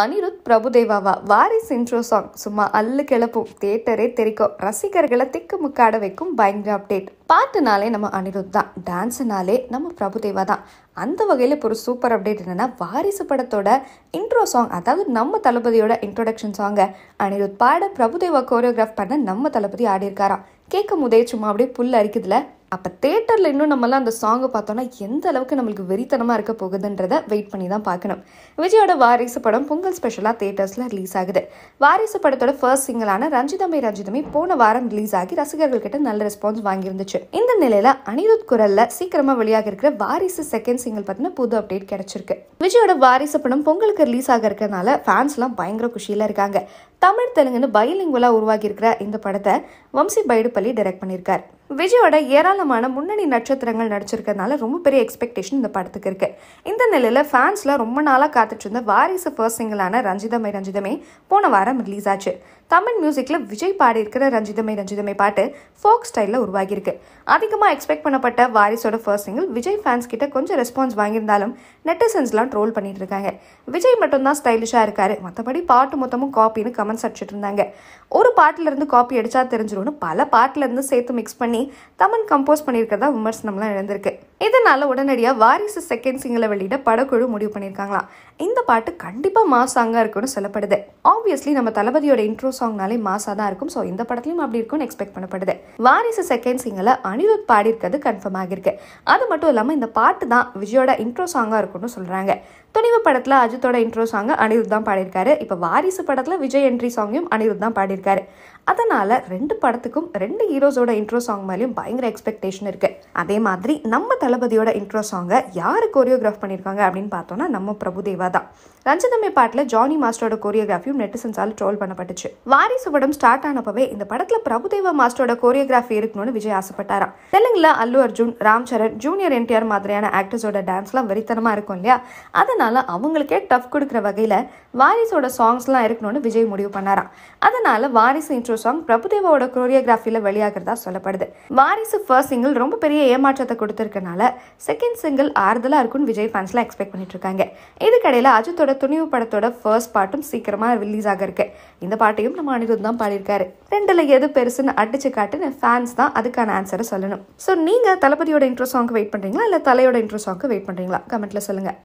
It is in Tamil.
அனிருத் பிரபுதேவாவா வாரிஸ் இன்ட்ரோ சாங் சும்மா அல்லு கிளப்பும் தியேட்டரே தெரிக்கும் ரசிகர்களை திக்கு முக்காட வைக்கும் பயங்கர அப்டேட் பாட்டுனாலே நம்ம அனிருத் தான் டான்ஸுனாலே நம்ம பிரபுதேவா தான் அந்த வகையில் இப்போ ஒரு சூப்பர் அப்டேட் என்னென்னா வாரிசு படத்தோட இன்ட்ரோ சாங் அதாவது நம்ம தளபதியோட இன்ட்ரோடக்ஷன் சாங்கை அனிருத் பாட பிரபுதேவா கோரியோகிராஃப் பண்ண நம்ம தளபதி ஆடியிருக்காராம் கேட்கும் போதே சும்மா அப்படியே புல் அரிக்குதுல அப்போ தேட்டரில் இன்னும் நம்மலாம் அந்த சாங்கை பார்த்தோன்னா எந்த அளவுக்கு நம்மளுக்கு வெறித்தனமாக இருக்க போகுதுன்றதை வெயிட் பண்ணி தான் பார்க்கணும் விஜயோட வாரிசு படம் பொங்கல் ஸ்பெஷலாக தேட்டர்ஸில் ரிலீஸ் ஆகுது வாரிசு படத்தோட ஃபர்ஸ்ட் சிங்கிளான ரஞ்சிதமே ரஞ்சிதமே போன வாரம் ரிலீஸ் ஆகி ரசிகர்கள் கிட்ட நல்ல ரெஸ்பான்ஸ் வாங்கியிருந்துச்சு இந்த நிலையில் அனிருத் குரலில் சீக்கிரமாக வெளியாக இருக்கிற வாரிசு செகண்ட் சிங்கிள் பற்றின புது அப்டேட் கிடைச்சிருக்கு விஜயோட வாரிசு படம் பொங்கலுக்கு ரிலீஸ் ஆக இருக்கிறதுனால ஃபேன்ஸ்லாம் பயங்கர குஷியில் இருக்காங்க தமிழ் தெலுங்குன்னு பயலிங்குலாக உருவாகியிருக்கிற இந்த படத்தை வம்சி பைடுப்பள்ளி டைரக்ட் பண்ணியிருக்கார் விஜயோட ஏராளமான முன்னணி நட்சத்திரங்கள் நடிச்சிருக்கிறதுனால ரொம்ப பெரிய எக்ஸ்பெக்டேஷன் இந்த படத்துக்கு இருக்கு இந்த நிலையில் ஃபேன்ஸில் ரொம்ப நாளாக காத்துட்டு இருந்த வாரிசு ஃபர்ஸ்ட் சிங்கிளான ரஞ்சிதமை ரஞ்சிதமே போன வாரம் ரிலீஸ் ஆச்சு தமிழ் மியூசிக்கில் விஜய் பாடியிருக்கிற ரஞ்சிதமை ரஞ்சிதமை பாட்டு ஃபோக் ஸ்டைலில் உருவாகியிருக்கு அதிகமாக எக்ஸ்பெக்ட் பண்ணப்பட்ட வாரிசோட ஃபர்ஸ்ட் சிங்கிள் விஜய் ஃபேன்ஸ் கிட்ட கொஞ்சம் ரெஸ்பான்ஸ் வாங்கியிருந்தாலும் நெட்டிசன்ஸ்லாம் ட்ரோல் பண்ணிட்டு இருக்காங்க விஜய் மட்டும்தான் ஸ்டைலிஷாக இருக்காரு மற்றபடி பாட்டு மொத்தமும் காப்பின்னு கமெண்ட்ஸ் அடிச்சிட்டு இருந்தாங்க ஒரு இருந்து காப்பி அடிச்சா தெரிஞ்சிடும்னு பல பாட்டிலிருந்து சேர்த்து மிக்ஸ் பண்ணி பண்ணி தமன் கம்போஸ் பண்ணியிருக்கிறதா விமர்சனம்லாம் எழுந்திருக்கு இதனால் உடனடியாக வாரிசு செகண்ட் சிங்கிளை வெளியிட படக்குழு முடிவு பண்ணியிருக்காங்களாம் இந்த பாட்டு கண்டிப்பாக மாசாங்காக சாங்காக இருக்கும்னு சொல்லப்படுது ஆப்வியஸ்லி நம்ம தளபதியோட இன்ட்ரோ சாங்னாலே மாசாக தான் இருக்கும் ஸோ இந்த படத்துலையும் அப்படி இருக்கும்னு எக்ஸ்பெக்ட் பண்ணப்படுது வாரிசு செகண்ட் சிங்கில் அனிருத் பாடியிருக்கிறது கன்ஃபார்ம் ஆகியிருக்கு அது மட்டும் இல்லாமல் இந்த பாட்டு தான் விஜயோட இன்ட்ரோ சாங்காக இருக்கும்னு சொல்கிறாங்க துணிவு படத்தில் அஜித்தோட இன்ட்ரோ சாங்கை அனிருத் தான் பாடியிருக்காரு இப்போ வாரிசு படத்தில் விஜய் என்ட்ரி சாங்கையும் அனிருத் தான் பாடியிருக்காரு அதனால் ரெண்டு படத்துக்கும் ரெண்டு ஹீரோஸோட இன்ட்ரோ சாங் மேலேயும் பயங்கர எக்ஸ்பெக்டேஷன் இருக்குது அதே மாதிரி நம்ம தளபதியோட இன்ட்ரோ சாங்கை யார் கோரியோகிராஃப் பண்ணியிருக்காங்க அப்படின்னு பார்த்தோன்னா நம்ம பிரபுதேவா தான் ரஞ்சிதம்மை பாட்டில் ஜானி மாஸ்டரோட கோரியோகிராஃபியும் நெட்டிசன்ஸால் ட்ரோல் பண்ணப்பட்டுச்சு வாரிசு படம் ஸ்டார்ட் ஆனப்பவே இந்த படத்தில் பிரபுதேவா மாஸ்டரோட கோரியோகிராஃபி இருக்கணும்னு விஜய் ஆசைப்பட்டாராம் தெலுங்குல அல்லு அர்ஜுன் ராம் சரண் ஜூனியர் என்டிஆர் மாதிரியான ஆக்டர்ஸோட டான்ஸ்லாம் வெறித்தனமாக இருக்கும் இல்லையா அதனால் அவங்களுக்கே டஃப் கொடுக்குற வகையில் வாரிசோட சாங்ஸ்லாம் இருக்கணும்னு விஜய் முடிவு பண்ணாராம் அதனால் வாரிசு இன்ட்ரோ சாங் பிரபுதேவாவோட கொரியோகிராஃபியில் வெளியாகிறதா சொல்லப்படுது வாரிசு ஃபர்ஸ்ட் சிங்கிள் ரொம்ப பெரிய ஏமாற்றத்தை கொடுத்துருக்கனால செகண்ட் சிங்கிள் ஆறுதலாக இருக்கும்னு விஜய் ஃபேன்ஸ்லாம் எக்ஸ்பெக்ட் பண்ணிட்டு இருக்காங்க இதுக்கடையில் அஜித்தோட துணிவு படத்தோட ஃபர்ஸ்ட் பாட்டும் சீக்கிரமாக ரிலீஸ் ஆக இருக்கு இந்த பாட்டையும் நம்ம அனிருத் தான் பாடியிருக்காரு ரெண்டில் எது பெருசுன்னு அடிச்சு காட்டுன்னு ஃபேன்ஸ் தான் அதுக்கான ஆன்சரை சொல்லணும் ஸோ நீங்கள் தளபதியோட இன்ட்ரோ சாங்க்கு வெயிட் பண்ணுறீங்களா இல்லை தலையோட இன்ட்ரோ சாங்க்கு வெயிட் பண்ணுறீங்களா கமெண்ட்டில் சொல்லுங்கள்